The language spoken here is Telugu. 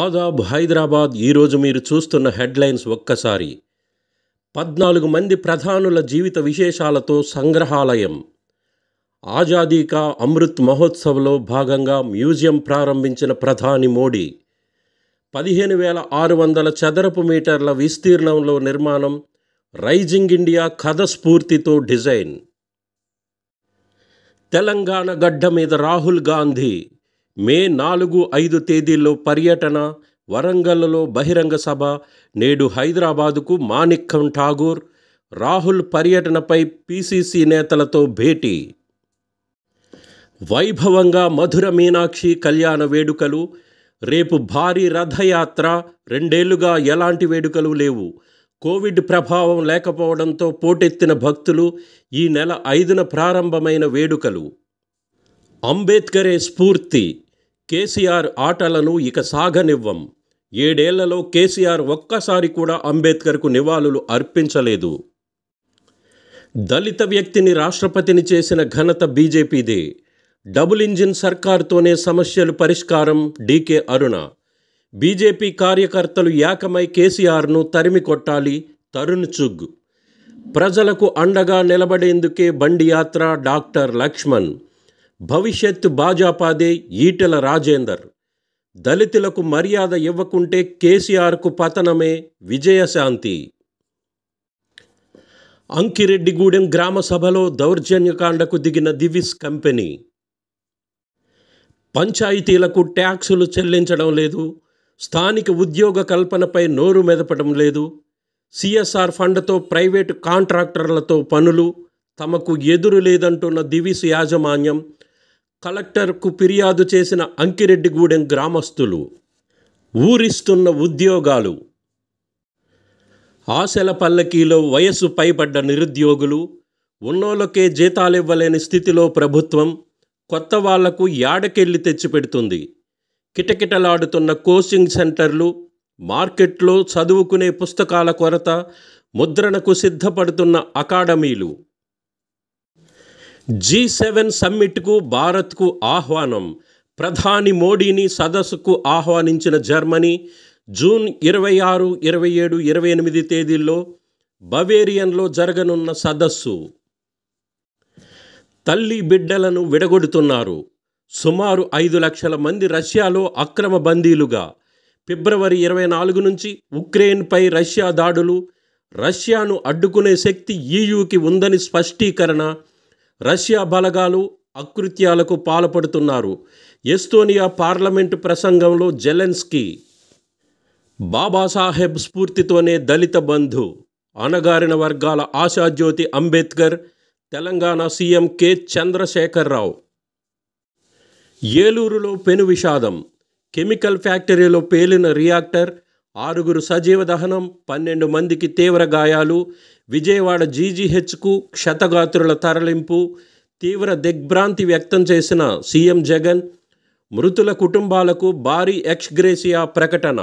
ఆదాబ్ హైదరాబాద్ ఈరోజు మీరు చూస్తున్న హెడ్లైన్స్ ఒక్కసారి పద్నాలుగు మంది ప్రధానుల జీవిత విశేషాలతో సంగ్రహాలయం ఆజాదీకా అమృత్ మహోత్సవ్లో భాగంగా మ్యూజియం ప్రారంభించిన ప్రధాని మోడీ పదిహేను వేల ఆరు వందల చదరపు మీటర్ల విస్తీర్ణంలో నిర్మాణం రైజింగ్ ఇండియా కథ స్ఫూర్తితో డిజైన్ తెలంగాణ గడ్డ మీద రాహుల్ గాంధీ మే నాలుగు ఐదు తేదీల్లో పర్యటన వరంగల్లో బహిరంగ సభ నేడు హైదరాబాదుకు మాణిక్కం ఠాగూర్ రాహుల్ పర్యటనపై పీసీసీ నేతలతో భేటీ వైభవంగా మధుర మీనాక్షి కళ్యాణ వేడుకలు రేపు భారీ రథయాత్ర రెండేళ్లుగా ఎలాంటి వేడుకలు లేవు కోవిడ్ ప్రభావం లేకపోవడంతో పోటెత్తిన భక్తులు ఈ నెల ఐదున ప్రారంభమైన వేడుకలు అంబేద్కరే స్ఫూర్తి కేసీఆర్ ఆటలను ఇక సాగనివ్వం ఏడేళ్లలో కేసీఆర్ ఒక్కసారి కూడా అంబేద్కర్కు నివాళులు అర్పించలేదు దళిత వ్యక్తిని రాష్ట్రపతిని చేసిన ఘనత బీజేపీదే డబుల్ ఇంజిన్ సర్కార్తోనే సమస్యలు పరిష్కారం డీకే అరుణ బీజేపీ కార్యకర్తలు ఏకమై కేసీఆర్ను తరిమి కొట్టాలి తరుణ్ చుగ్ ప్రజలకు అండగా నిలబడేందుకే బండి యాత్ర డాక్టర్ లక్ష్మణ్ భవిష్యత్తు భాజపాదే ఈటెల రాజేందర్ దళితులకు మర్యాద ఇవ్వకుంటే కేసీఆర్కు పతనమే విజయశాంతి అంకిరెడ్డిగూడెం గ్రామ సభలో దౌర్జన్యకాండకు దిగిన దివిస్ కంపెనీ పంచాయతీలకు ట్యాక్సులు చెల్లించడం లేదు స్థానిక ఉద్యోగ కల్పనపై నోరు మెదపడం లేదు సిఎస్ఆర్ ఫండ్తో ప్రైవేటు కాంట్రాక్టర్లతో పనులు తమకు ఎదురు లేదంటున్న దివిస్ యాజమాన్యం కలెక్టర్కు ఫిర్యాదు చేసిన అంకిరెడ్డిగూడెం గ్రామస్తులు ఊరిస్తున్న ఉద్యోగాలు ఆశల పల్లకీలో వయస్సు పైబడ్డ నిరుద్యోగులు ఉన్నోళ్ళకే జీతాలివ్వలేని స్థితిలో ప్రభుత్వం కొత్త వాళ్లకు యాడకెళ్ళి తెచ్చిపెడుతుంది కిటకిటలాడుతున్న కోచింగ్ సెంటర్లు మార్కెట్లో చదువుకునే పుస్తకాల కొరత ముద్రణకు సిద్ధపడుతున్న అకాడమీలు జీ సెవెన్ సమ్మిట్కు భారత్కు ఆహ్వానం ప్రధాని మోడీని సదస్సుకు ఆహ్వానించిన జర్మనీ జూన్ ఇరవై ఆరు ఇరవై ఏడు ఇరవై ఎనిమిది తేదీల్లో బవేరియన్లో జరగనున్న సదస్సు తల్లి బిడ్డలను విడగొడుతున్నారు సుమారు ఐదు లక్షల మంది రష్యాలో అక్రమ బందీలుగా ఫిబ్రవరి ఇరవై నాలుగు నుంచి ఉక్రెయిన్పై రష్యా దాడులు రష్యాను అడ్డుకునే శక్తి ఈయూకి e ఉందని స్పష్టీకరణ రష్యా బలగాలు అకృత్యాలకు పాల్పడుతున్నారు ఎస్తోనియా పార్లమెంటు ప్రసంగంలో జెలెన్స్కీ బాబాసాహెబ్ స్ఫూర్తితోనే దళిత బంధు అణగారిన వర్గాల ఆశాజ్యోతి అంబేద్కర్ తెలంగాణ సీఎం కె చంద్రశేఖరరావు ఏలూరులో పెను విషాదం కెమికల్ ఫ్యాక్టరీలో పేలిన రియాక్టర్ ఆరుగురు సజీవ దహనం పన్నెండు మందికి తీవ్ర గాయాలు విజయవాడ జీజీహెచ్కు క్షతగాత్రుల తరలింపు తీవ్ర దిగ్భ్రాంతి వ్యక్తం చేసిన సీఎం జగన్ మృతుల కుటుంబాలకు భారీ ఎక్స్గ్రేసియా ప్రకటన